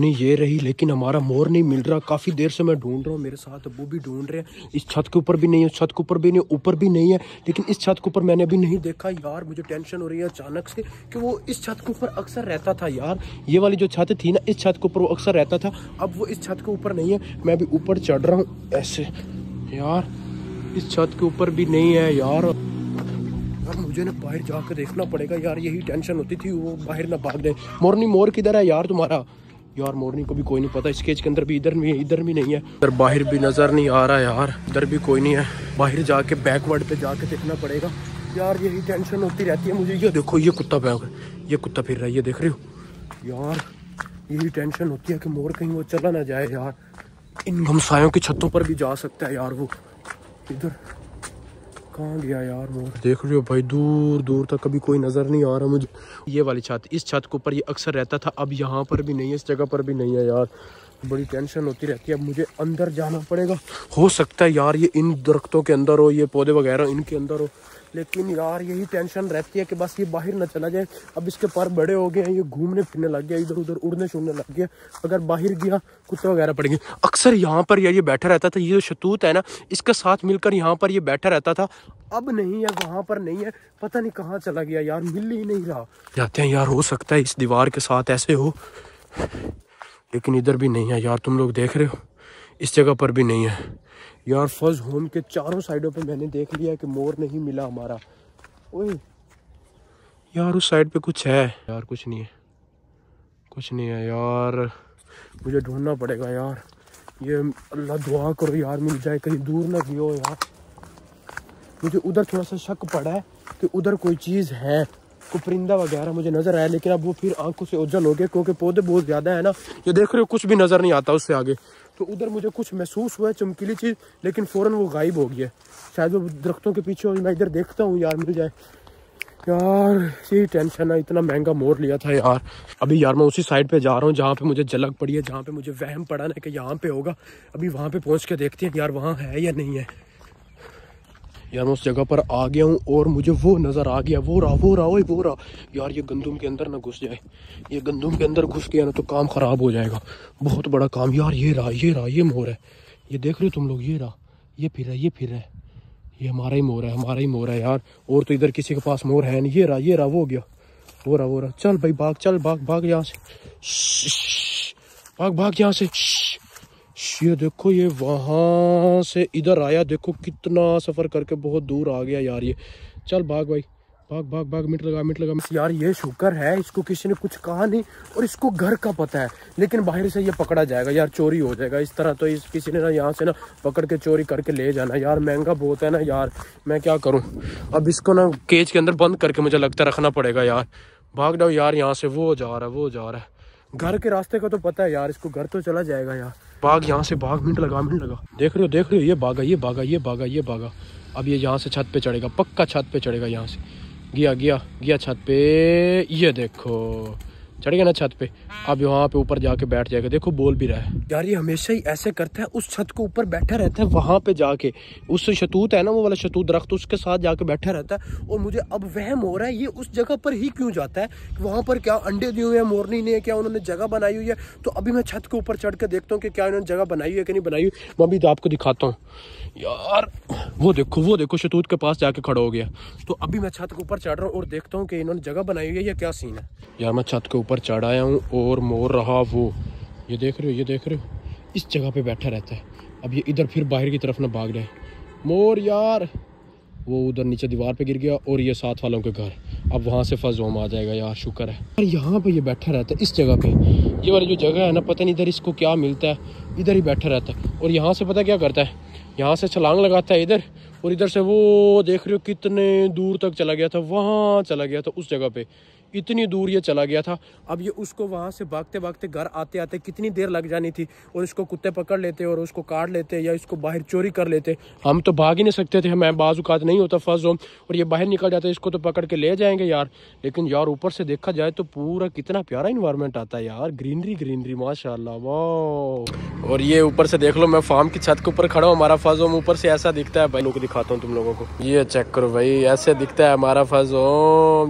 नहीं ये रही लेकिन हमारा मोर नहीं मिल रहा काफ़ी देर से मैं ढूंढ रहा हूँ मेरे साथ वो भी ढूंढ रहे हैं इस छत के ऊपर भी नहीं है छत के ऊपर भी नहीं ऊपर भी नहीं है लेकिन इस छत के ऊपर मैंने अभी नहीं देखा यार मुझे टेंशन हो रही है अचानक से कि वो इस छत के ऊपर अक्सर रहता था यार ये वाली जो छत थी ना इस छत के ऊपर वो अक्सर रहता था अब वो इस छत के ऊपर नहीं है मैं अभी ऊपर चढ़ रहा हूँ ऐसे यार इस छत के ऊपर भी नहीं है यार यार मुझे ना बाहर जाकर देखना पड़ेगा यार यही टेंशन होती थी वो बाहर ना भाग दे मोरनी मोर किधर है यार तुम्हारा यार मॉर्निंग को भी कोई नहीं पता स्केच के अंदर भी इधर भी इधर भी नहीं है इधर बाहर भी नज़र नहीं आ रहा यार इधर भी कोई नहीं है बाहर जाके बैकवर्ड पे जाके देखना पड़ेगा यार यही टेंशन होती रहती है मुझे ये देखो ये कुत्ता पैग ये कुत्ता फिर रहा है ये देख रहे हो यार यही टेंशन होती है कि मोर कहीं वो चला ना जाए यार इन घमसायों की छतों पर भी जा सकता है यार वो इधर कहाँ गया यार मोर देख रहे हो भाई दूर दूर तक कभी कोई नज़र नहीं आ रहा मुझे ये वाली छत इस छत के ऊपर ये अक्सर रहता था अब यहाँ पर भी नहीं है इस जगह पर भी नहीं है यार बड़ी टेंशन होती रहती है अब मुझे अंदर जाना पड़ेगा हो सकता है यार ये इन दरख्तों के अंदर हो ये पौधे वगैरह इनके अंदर हो लेकिन यार यही टेंशन रहती है कि बस ये बाहर ना चला जाए अब इसके पार बड़े हो गए हैं ये घूमने फिरने लग गया इधर उधर उड़ने छुड़ने लग गया अगर बाहर गया कुत्ते वगैरह पड़ गए अक्सर यहाँ पर यार ये बैठा रहता था ये जो शतूत है ना इसके साथ मिलकर यहाँ पर ये बैठा रहता था अब नहीं है वहाँ पर नहीं है पता नहीं कहाँ चला गया यार मिल ही नहीं रहा जाते हैं यार हो सकता है इस दीवार के साथ ऐसे हो लेकिन इधर भी नहीं है यार तुम लोग देख रहे हो इस जगह पर भी नहीं है यार फर्ज होम के चारों साइडों पे मैंने देख लिया कि मोर नहीं मिला हमारा ओए यार उस साइड पे कुछ है यार कुछ नहीं है कुछ नहीं है यार मुझे ढूंढना पड़ेगा यार ये अल्लाह दुआ करो यार मिल जाए कहीं दूर ना गियो यार मुझे उधर थोड़ा सा शक पड़ा है कि उधर कोई चीज़ है को परिंदा वगैरह मुझे नज़र आया लेकिन अब वो फिर आंखों से उज्जल हो गए क्योंकि पौधे बहुत ज़्यादा है ना ये देख रहे हो कुछ भी नज़र नहीं आता उससे आगे तो उधर मुझे कुछ महसूस हुआ है चमकीली चीज़ लेकिन फ़ौरन वो गायब हो गई है शायद वो दरख्तों के पीछे मैं इधर देखता हूँ यार मिल जाए यार यही टेंशन है इतना महंगा मोर लिया था यार अभी यार मैं उसी साइड पे जा रहा हूँ जहाँ पे मुझे झलक पड़ी है जहाँ पे मुझे वहम पड़ा ना कि यहाँ पे होगा अभी वहाँ पे पहुँच के देखते हैं यार वहाँ है या नहीं है यार मैं उस जगह पर आ गया हूँ और मुझे वो नज़र आ गया वो रहा वो रहा वो रहा यार ये गंदुम के अंदर ना घुस जाए ये गंदुम के अंदर घुस गया ना तो काम ख़राब हो जाएगा बहुत बड़ा काम यार ये रहा ये रहा ये मोर है ये देख रहे हो तुम लोग ये रहा ये फिर है ये फिर रहा है ये हमारा ही मोर है हमारा ही मोर है यार और तो इधर किसी के पास मोर है नहीं ये रहा ये रहा वो गया वो रहा वो रहा चल भाई भाग चल भाग भाग यहाँ से भाग भाग यहाँ से ये देखो ये वहाँ से इधर आया देखो कितना सफ़र करके बहुत दूर आ गया यार ये चल भाग भाई भाग भाग भाग मिनट लगा मिनट लगा यार ये शुक्र है इसको किसी ने कुछ कहा नहीं और इसको घर का पता है लेकिन बाहर से ये पकड़ा जाएगा यार चोरी हो जाएगा इस तरह तो इस किसी ने ना यहाँ से ना पकड़ के चोरी करके ले जाना यार महंगा बहुत है ना यार मैं क्या करूँ अब इसको ना केज के अंदर बंद करके मुझे लगता रखना पड़ेगा यार भाग जाओ यार यहाँ से वो जा रहा है वो जा रहा है घर के रास्ते का तो पता है यार इसको घर तो चला जाएगा यार बाघ यहाँ से बाघ मिनट लगा मिनट लगा देख रहे हो देख रहे हो ये बाघा ये बाघा ये बाघा ये बाघा अब ये यहाँ से छत पे चढ़ेगा पक्का छत पे चढ़ेगा यहाँ से गया गया गया छत पे ये देखो चढ़ गया ना छत पे अब यहाँ पे ऊपर जाके बैठ जाएगा देखो बोल भी रहा है यार ये हमेशा ही ऐसे करता है उस छत के ऊपर बैठा रहता है वहाँ पे जाके उस शतूत है ना वो वाला शतूत दरख्त उसके साथ जाके बैठा रहता है और मुझे अब वहम हो रहा है ये उस जगह पर ही क्यों जाता है कि वहाँ पर क्या अंडे दिए हुए हैं मोरनी ने क्या उन्होंने जगह बनाई हुई है तो अभी मैं छत के ऊपर चढ़ के देखता हूँ कि क्या उन्होंने जगह बनाई है कि नहीं बनाई हुई मैं अभी तो आपको दिखाता हूँ यार वो देखो वो देखो शतूत के पास जाके खड़ा हो गया तो अभी मैं छत के ऊपर चढ़ रहा हूँ और देखता हूँ कि इन्होंने जगह बनाई हुई है या क्या सीन है यार मैं छत के ऊपर ऊपर चढ़ाया हूँ और मोर रहा वो ये देख रहे हो ये देख रहे हो इस जगह पे बैठा रहता है अब ये इधर फिर बाहर की तरफ ना भाग रहे मोर यार वो उधर नीचे दीवार पे गिर गया और ये साथ वालों के घर अब वहाँ से फर्ज आ जाएगा यार शुक्र है और यहाँ पे ये बैठा रहता है इस जगह पे ये वाली जो जगह है ना पता नहीं इधर इसको क्या मिलता है इधर ही बैठा रहता है और यहाँ से पता क्या करता है यहाँ से छलांग लगाता है इधर और इधर से वो देख रहे हो कितने दूर तक चला गया था वहाँ चला गया था उस जगह पे इतनी दूर ये चला गया था अब ये उसको वहाँ से भागते भागते घर आते आते कितनी देर लग जानी थी और इसको कुत्ते पकड़ लेते और उसको काट लेते या इसको बाहर चोरी कर लेते हम तो भाग ही नहीं सकते थे हमें बाजूकात नहीं होता फर्ज हो और ये बाहर निकल जाते इसको तो पकड़ के ले जाएंगे यार लेकिन यार ऊपर से देखा जाए तो पूरा कितना प्यारा इन्वायरमेंट आता है यार ग्रीनरी ग्रीनरी माशा वाह और ये ऊपर से देख लो मैं फार्म की छत के ऊपर खड़ा हूँ हमारा फर्ज ऊपर से ऐसा दिखता है भाई लोग दिखाता हूँ तुम लोगों को ये चेक करो भाई ऐसे दिखता है हमारा फर्ज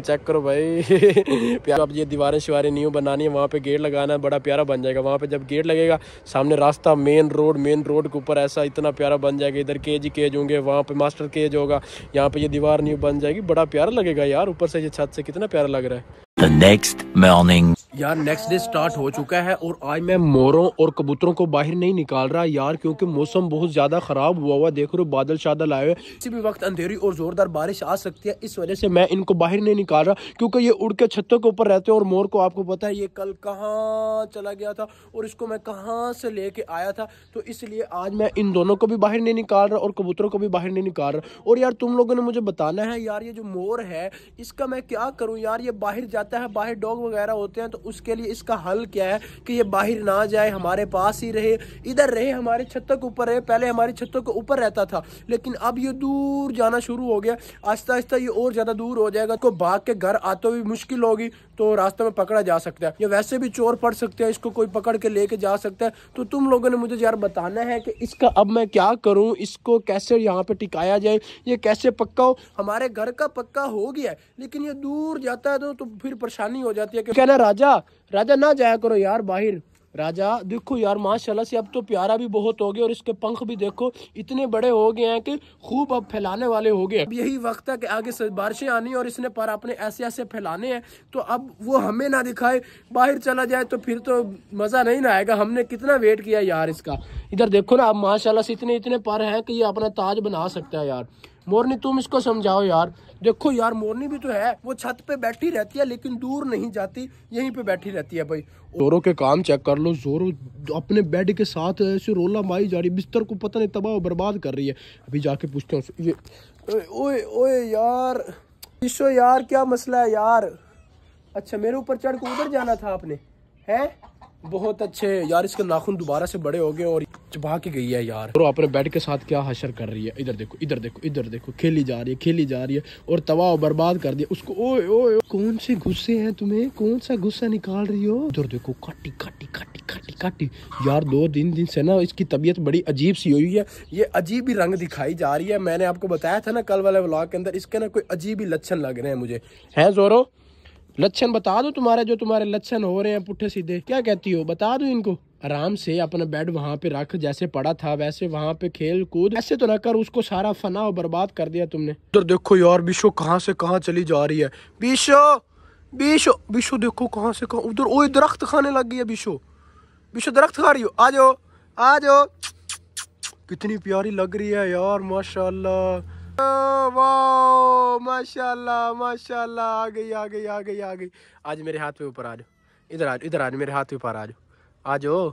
चेक करो भाई प्यार अब ये दीवारें शिवारें न्यू बनानी है वहाँ पे गेट लगाना है बड़ा प्यारा बन जाएगा वहाँ पे जब गेट लगेगा सामने रास्ता मेन रोड मेन रोड के ऊपर ऐसा इतना प्यारा बन जाएगा इधर केज केज होंगे वहाँ पे मास्टर केज होगा यहाँ पे ये दीवार न्यू बन जाएगी बड़ा प्यारा लगेगा यार ऊपर से ये छत से कितना प्यारा लग रहा है The नेक्स्ट मॉर्निंग यार नेक्स्ट डे स्टार्ट हो चुका है और आज मैं मोरों और कबूतरों को बाहर नहीं निकाल रहा यार क्योंकि मौसम बहुत ज्यादा खराब हुआ हुआ देख रहे हो बादल शादल आए हुए किसी भी वक्त अंधेरी और जोरदार बारिश आ सकती है इस वजह से मैं इनको बाहर नहीं निकाल रहा क्योंकि ये उड़ के छतों के ऊपर रहते हैं और मोर को आपको पता है ये कल कहाँ चला गया था और इसको मैं कहाँ से लेके आया था तो इसलिए आज मैं इन दोनों को भी बाहर नहीं निकाल रहा और कबूतरों को भी बाहर नहीं निकाल रहा और यार तुम लोगों ने मुझे बताना है यार ये जो मोर है इसका मैं क्या करूँ यार ये बाहर जाता है बाहर डॉग वगैरह होते हैं तो उसके लिए इसका हल क्या है कि ये बाहर ना जाए हमारे पास ही रहे इधर रहे हमारे छतों के ऊपर रहे पहले हमारे छतों के ऊपर रहता था लेकिन अब ये दूर जाना शुरू हो गया आहिस्ता आहिस्ता ये और ज़्यादा दूर हो जाएगा तो भाग के घर आते हुए मुश्किल होगी तो रास्ते में पकड़ा जा सकता है या वैसे भी चोर पड़ सकते हैं इसको कोई पकड़ के लेके जा सकता है तो तुम लोगों ने मुझे यार बताना है कि इसका अब मैं क्या करूं इसको कैसे यहाँ पे टिकाया जाए ये कैसे पक्का हो हमारे घर का पक्का हो गया है लेकिन ये दूर जाता है तो, तो फिर फिर परेशानी हो जाती है कि कहना राजा राजा ना जाया करो यार बाहर राजा देखो यार माशाल्लाह से अब तो प्यारा भी बहुत हो गया और इसके पंख भी देखो इतने बड़े हो गए हैं कि खूब अब फैलाने वाले हो गए अब यही वक्त है कि आगे बारिशें आनी और इसने पर अपने ऐसे ऐसे फैलाने हैं तो अब वो हमें ना दिखाए बाहर चला जाए तो फिर तो मज़ा नहीं ना आएगा हमने कितना वेट किया यार इसका इधर देखो ना अब माशाला से इतने इतने पर हैं कि ये अपना ताज बना सकता है यार मोरनी तुम इसको समझाओ यार देखो यार मोरनी भी तो है वो छत पे बैठी रहती है लेकिन दूर नहीं जाती यहीं पे बैठी रहती है भाई जोरो के काम चेक कर लो जोरो अपने बेड के साथ ऐसे रोला मारी जा रही बिस्तर को पता नहीं तबाह बर्बाद कर रही है अभी जाके पूछते हैं ये ओए ओए यार ईशो यार क्या मसला है यार अच्छा मेरे ऊपर चढ़ के उधर जाना था आपने हैं बहुत अच्छे यार इसके नाखून दोबारा से बड़े हो गए और चबा के गई है यार और अपने बेड के साथ क्या हशर कर रही है इधर देखो इधर देखो इधर देखो खेली जा रही है खेली जा रही है और तवा बर्बाद कर दिया उसको ओए ओए कौन से गुस्से हैं तुम्हें कौन सा गुस्सा निकाल रही हो इधर देखो काटी काटी काटी काटी काटी यार दो दिन दिन से ना इसकी तबीयत बड़ी अजीब सी हुई है ये अजीब ही रंग दिखाई जा रही है मैंने आपको बताया था ना कल वाले ब्लॉग के अंदर इसके ना कोई अजीब ही लक्षण लग रहे हैं मुझे है जोरो लक्षण बता दो तुम्हारे जो तुम्हारे लक्षण हो रहे हैं पुठे सीधे क्या कहती हो बता दो इनको आराम से अपना बेड वहाँ पे रख जैसे पड़ा था वैसे वहाँ पे खेल कूद ऐसे तो ना कर उसको सारा फना और बर्बाद कर दिया तुमने उधर देखो यार बिशो कहाँ से कहाँ चली जा रही है बिशो बिशो बिशो देखो कहाँ से कहाँ उधर ओए दरख्त खाने लग गई है बिशो बिशो दरख्त खा रही हो आ जाओ आ जाओ कितनी प्यारी लग रही है यार माशाल्लाह वाह माशाल्लाह माशाल्लाह आ गई आ गई आ गई आ गई आज मेरे हाथ पे ऊपर आ जाओ इधर आज इधर आज मेरे हाथ पे ऊपर आ जाओ आ जाओ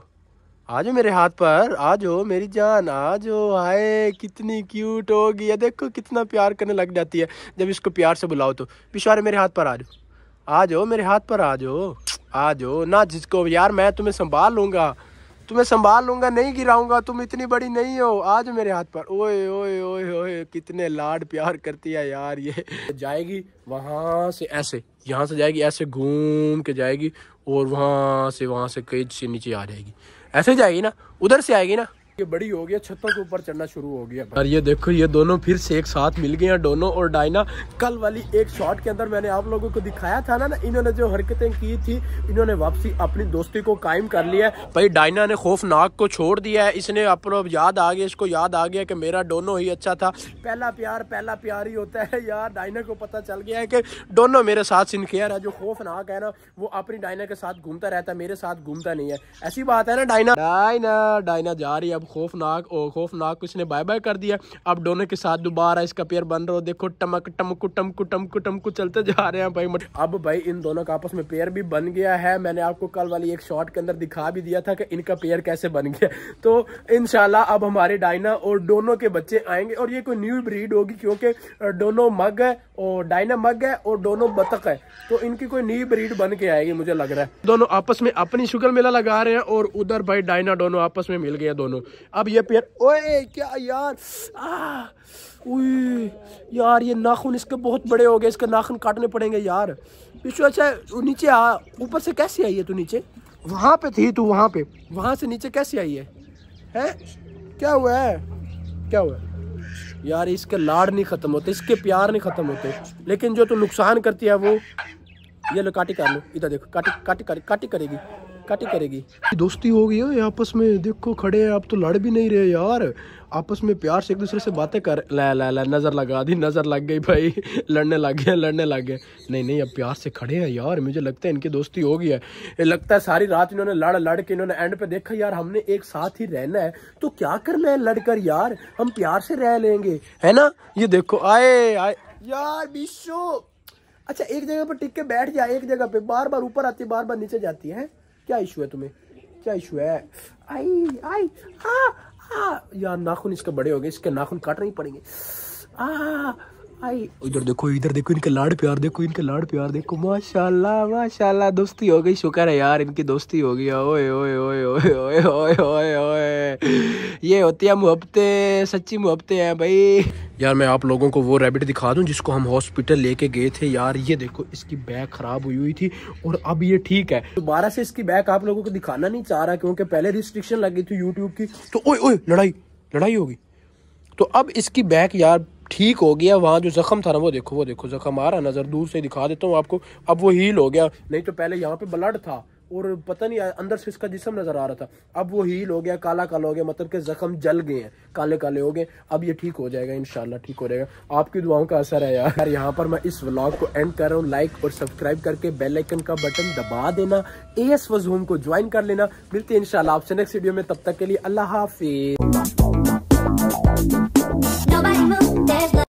आ जाओ मेरे हाथ पर आ जाओ मेरी जान आ जाओ हाय कितनी क्यूट होगी है देखो कितना प्यार करने लग जाती है जब इसको प्यार से बुलाओ तो पिशवारे मेरे हाथ पर आ जाओ आ जाओ मेरे हाथ पर आ जाओ आ जाओ ना जिसको यार मैं तुम्हें संभाल लूंगा तुम्हें संभाल लूंगा नहीं गिराऊंगा तुम इतनी बड़ी नहीं हो आज मेरे हाथ पर ओए ओए ओए ओए कितने लाड प्यार करती है यार ये जाएगी वहां से ऐसे यहाँ से जाएगी ऐसे घूम के जाएगी और वहां से वहां से कई से नीचे आ जाएगी ऐसे जाएगी ना उधर से आएगी ना के बड़ी हो गई है छतों के ऊपर चढ़ना शुरू हो गया और ये देखो ये दोनों फिर से एक साथ मिल गए हैं डोनो और डायना कल वाली एक शॉट के अंदर मैंने आप लोगों को दिखाया था ना ना इन्होंने जो हरकतें की थी इन्होंने वापसी अपनी दोस्ती को कायम कर लिया है भाई डायना ने खौफनाक को छोड़ दिया है इसने अपने याद आ गया इसको याद आ गया कि मेरा डोनो ही अच्छा था पहला प्यार पहला प्यार ही होता है यार डायना को पता चल गया है कि डोनो मेरे साथ सिनखेयर है जो खौफनाक है ना वो अपनी डायना के साथ घूमता रहता है मेरे साथ घूमता नहीं है ऐसी बात है ना डायना डायना डायना जा रही है अब खौफनाक और खौफनाक उसने बाय बाय कर दिया अब दोनों के साथ दोबारा इसका पेयर बन रहा हो देखो टमक टमकू टमकू टमकू टमकू चलते जा रहे हैं भाई अब भाई इन दोनों का आपस में पेयर भी बन गया है मैंने आपको कल वाली एक शॉर्ट के अंदर दिखा भी दिया था कि इनका पेयर कैसे बन गया तो इनशाला अब हमारे डाइना और दोनों के बच्चे आएंगे और ये कोई न्यू ब्रीड होगी क्योंकि दोनों मग है और डायना मग है और दोनों बतख है तो इनकी कोई नई ब्रीड बन के आएगी मुझे लग रहा है दोनों आपस में अपनी शुगर मेला लगा रहे हैं और उधर भाई डायना दोनों आपस में मिल गया दोनों अब ये पेयर ओए क्या यार यार ये नाखून इसके बहुत बड़े हो गए इसके नाखून काटने पड़ेंगे यार पिछले अच्छा नीचे आ ऊपर से कैसे आई है तू नीचे वहाँ पे थी तू वहाँ पे वहाँ से नीचे कैसे आई है हैं क्या हुआ है क्या हुआ है यार इसके लाड़ नहीं ख़त्म होते इसके प्यार नहीं ख़त्म होते लेकिन जो तो नुकसान करती है वो ये लो काटी कर लो इधर देखो काटी काटी काटी काटी करेगी काटी करेगी दोस्ती हो गई है आपस में देखो खड़े हैं आप तो लड़ भी नहीं रहे यार आपस में प्यार से एक दूसरे से बातें कर ला ला ला नज़र लगा दी नज़र लग गई भाई लड़ने लग गए लड़ने लग गए नहीं नहीं अब प्यार से खड़े हैं यार मुझे लगता है इनकी दोस्ती हो गई है ये लगता है सारी रात इन्होंने लड़ लड़ के इन्होंने एंड पे देखा यार हमने एक साथ ही रहना है तो क्या करना है लड़कर यार हम प्यार से रह लेंगे है ना ये देखो आए आए यार बीसो अच्छा एक जगह पर टिक के बैठ जाए एक जगह पे बार बार ऊपर आती है बार बार नीचे जाती है क्या इशू है तुम्हें क्या इशू है आई आई हा हा यार नाखून इसके बड़े हो गए इसके नाखून काटने ही पड़ेंगे आ आई इधर देखो इधर देखो इनके लाड़ प्यार देखो इनके लाड़ प्यार देखो माशाल्लाह माशाल्लाह दोस्ती हो गई शुक्र है यार इनकी दोस्ती हो गई ओए ओए ओए ओए ओए ओए ओए ये होती है मुहब्बते सच्ची मुहब्बते हैं भाई यार मैं आप लोगों को वो रैबिट दिखा दूं जिसको हम हॉस्पिटल लेके गए थे यार ये देखो इसकी बैग खराब हुई हुई थी और अब ये ठीक है दोबारा से इसकी बैग आप लोगों को दिखाना नहीं चाह रहा क्योंकि पहले रिस्ट्रिक्शन लगी थी यूट्यूब की तो ओए ओए लड़ाई लड़ाई होगी तो अब इसकी बैग यार ठीक हो गया वहाँ जो ज़ख्म था ना वो देखो वो देखो ज़ख्म आ रहा नज़र दूर से दिखा देता हूँ आपको अब वो हील हो गया नहीं तो पहले यहाँ पे ब्लड था और पता नहीं अंदर से इसका जिसम नज़र आ रहा था अब वो हील हो गया काला काला हो गया मतलब के ज़ख्म जल गए हैं काले काले हो गए अब ये ठीक हो जाएगा इन ठीक हो जाएगा आपकी दुआओं का असर है यार यहाँ पर मैं इस व्लॉग को एंड कर रहा हूँ लाइक और सब्सक्राइब करके बेलाइकन का बटन दबा देना ए एस वजूम को ज्वाइन कर लेना मिलते है इन आपसे नेक्स्ट वीडियो में तब तक के लिए अल्लाह हाफिज़